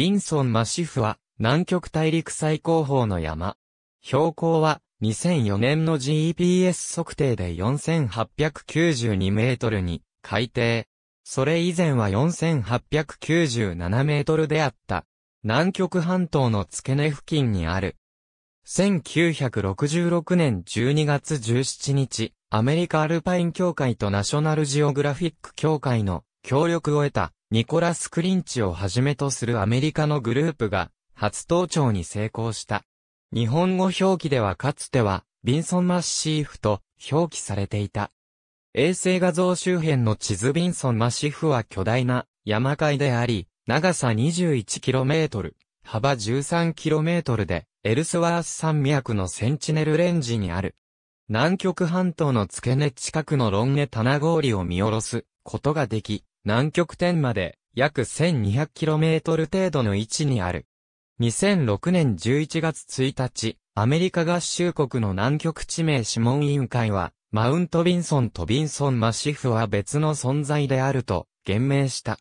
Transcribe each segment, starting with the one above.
ビンソン・マシフは、南極大陸最高峰の山。標高は、2004年の GPS 測定で4892メートルに、海底。それ以前は4897メートルであった。南極半島の付け根付近にある。1966年12月17日、アメリカアルパイン協会とナショナルジオグラフィック協会の協力を得たニコラス・クリンチをはじめとするアメリカのグループが、初登頂に成功した。日本語表記ではかつては、ビンソン・マッシーフと表記されていた。衛星画像周辺の地図ビンソン・マッシーフは巨大な山海であり、長さ 21km、幅 13km で、エルスワース山脈のセンチネルレンジにある。南極半島の付け根近くのロンネ棚氷を見下ろすことができ、南極点まで約 1200km 程度の位置にある。2006年11月1日、アメリカ合衆国の南極地名諮問委員会は、マウントビンソンとビンソンマシフは別の存在であると、言明した。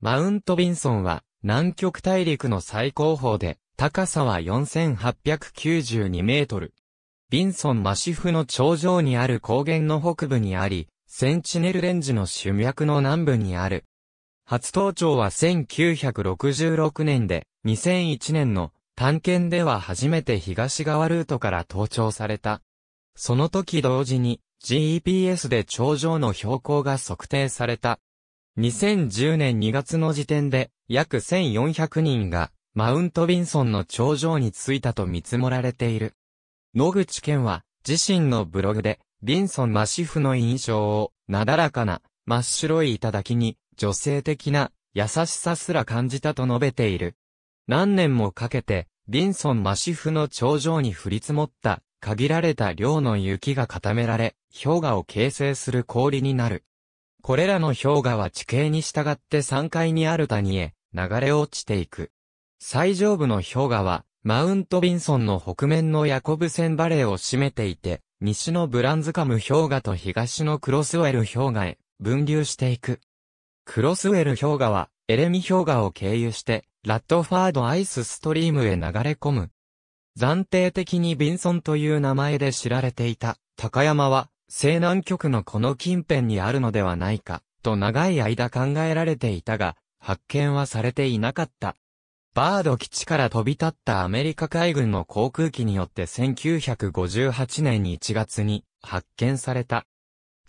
マウントビンソンは、南極大陸の最高峰で、高さは4892メートル。ビンソンマシフの頂上にある高原の北部にあり、センチネルレンジの主脈の南部にある。初登頂は1966年で、2001年の探検では初めて東側ルートから登頂された。その時同時に GPS で頂上の標高が測定された。2010年2月の時点で約1400人がマウントビンソンの頂上に着いたと見積もられている。野口県は自身のブログでビンソン・マシフの印象を、なだらかな、真っ白い頂に、女性的な、優しさすら感じたと述べている。何年もかけて、ビンソン・マシフの頂上に降り積もった、限られた量の雪が固められ、氷河を形成する氷になる。これらの氷河は地形に従って3階にある谷へ、流れ落ちていく。最上部の氷河は、マウント・ビンソンの北面のヤコブセンバレーを占めていて、西のブランズカム氷河と東のクロスウェル氷河へ分流していく。クロスウェル氷河はエレミ氷河を経由してラットファードアイスストリームへ流れ込む。暫定的にビンソンという名前で知られていた高山は西南極のこの近辺にあるのではないかと長い間考えられていたが発見はされていなかった。バード基地から飛び立ったアメリカ海軍の航空機によって1958年1月に発見された。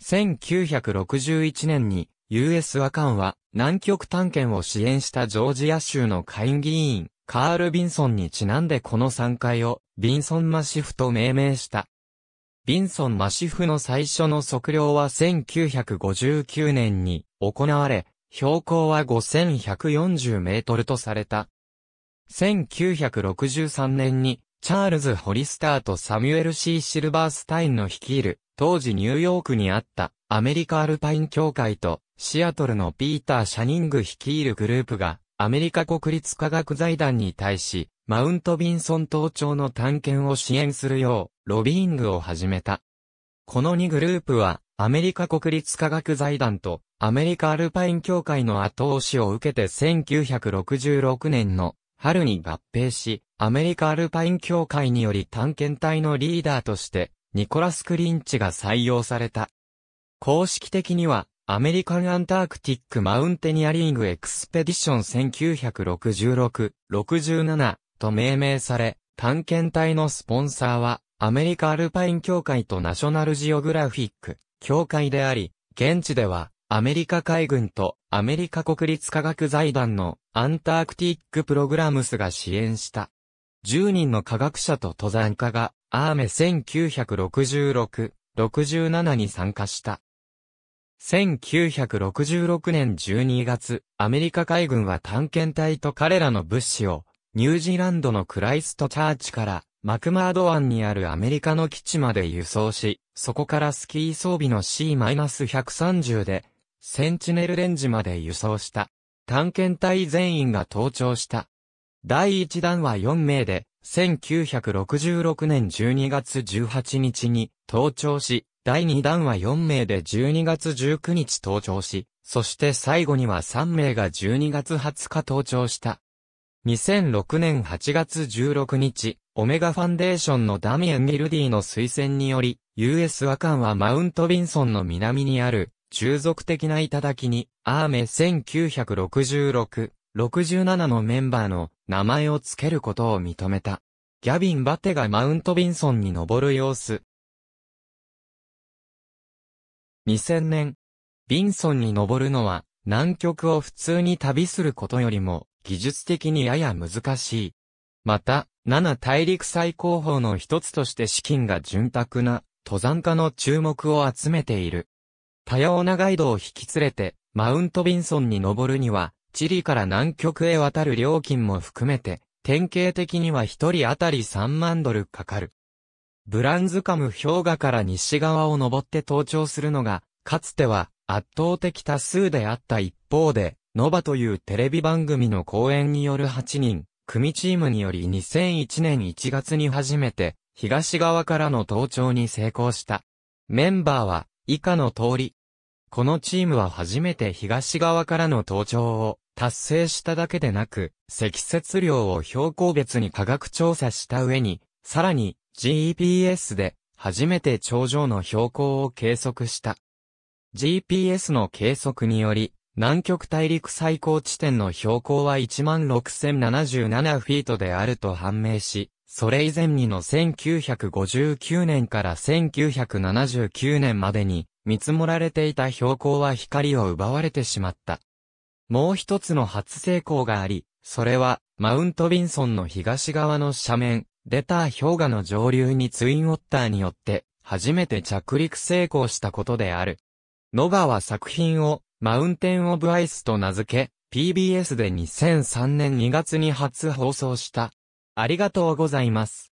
1961年に US 和艦は南極探検を支援したジョージア州の下院議員カール・ビンソンにちなんでこの3階をビンソン・マシフと命名した。ビンソン・マシフの最初の測量は1959年に行われ、標高は5140メートルとされた。1963年に、チャールズ・ホリスターとサミュエル・シー・シルバースタインの率いる、当時ニューヨークにあったアメリカアルパイン協会とシアトルのピーター・シャニング率いるグループがアメリカ国立科学財団に対しマウントビンソン島長の探検を支援するようロビーングを始めた。この2グループはアメリカ国立科学財団とアメリカアルパイン協会の後押しを受けて1966年の春に合併し、アメリカアルパイン協会により探検隊のリーダーとして、ニコラス・クリンチが採用された。公式的には、アメリカン・アンタークティック・マウンテニアリング・エクスペディション1966-67と命名され、探検隊のスポンサーは、アメリカアルパイン協会とナショナルジオグラフィック協会であり、現地では、アメリカ海軍とアメリカ国立科学財団のアンタークティックプログラムスが支援した。10人の科学者と登山家がアーメ1966、67に参加した。1966年12月、アメリカ海軍は探検隊と彼らの物資を、ニュージーランドのクライストチャーチから、マクマード湾にあるアメリカの基地まで輸送し、そこからスキー装備の C-130 で、センチネルレンジまで輸送した。探検隊全員が登頂した。第1弾は4名で、1966年12月18日に登頂し、第2弾は4名で12月19日登頂し、そして最後には3名が12月20日登頂した。2006年8月16日、オメガファンデーションのダミエン・ギルディの推薦により、US 和艦はマウントビンソンの南にある従属的な頂に、アーメ1966、67のメンバーの名前を付けることを認めた。ギャビン・バテがマウント・ビンソンに登る様子。2000年、ビンソンに登るのは、南極を普通に旅することよりも、技術的にやや難しい。また、7大陸最高峰の一つとして資金が潤沢な、登山家の注目を集めている。多様なガイドを引き連れて、マウントビンソンに登るには、チリから南極へ渡る料金も含めて、典型的には一人当たり3万ドルかかる。ブランズカム氷河から西側を登って登頂するのが、かつては圧倒的多数であった一方で、ノバというテレビ番組の講演による8人、組チームにより2001年1月に初めて、東側からの登頂に成功した。メンバーは、以下の通り、このチームは初めて東側からの登頂を達成しただけでなく、積雪量を標高別に科学調査した上に、さらに GPS で初めて頂上の標高を計測した。GPS の計測により、南極大陸最高地点の標高は16,077フィートであると判明し、それ以前にの1959年から1979年までに、見積もられていた標高は光を奪われてしまった。もう一つの初成功があり、それは、マウントビンソンの東側の斜面、レター氷河の上流にツインウォッターによって、初めて着陸成功したことである。ノガは作品を、マウンテン・オブ・アイスと名付け、PBS で2003年2月に初放送した。ありがとうございます。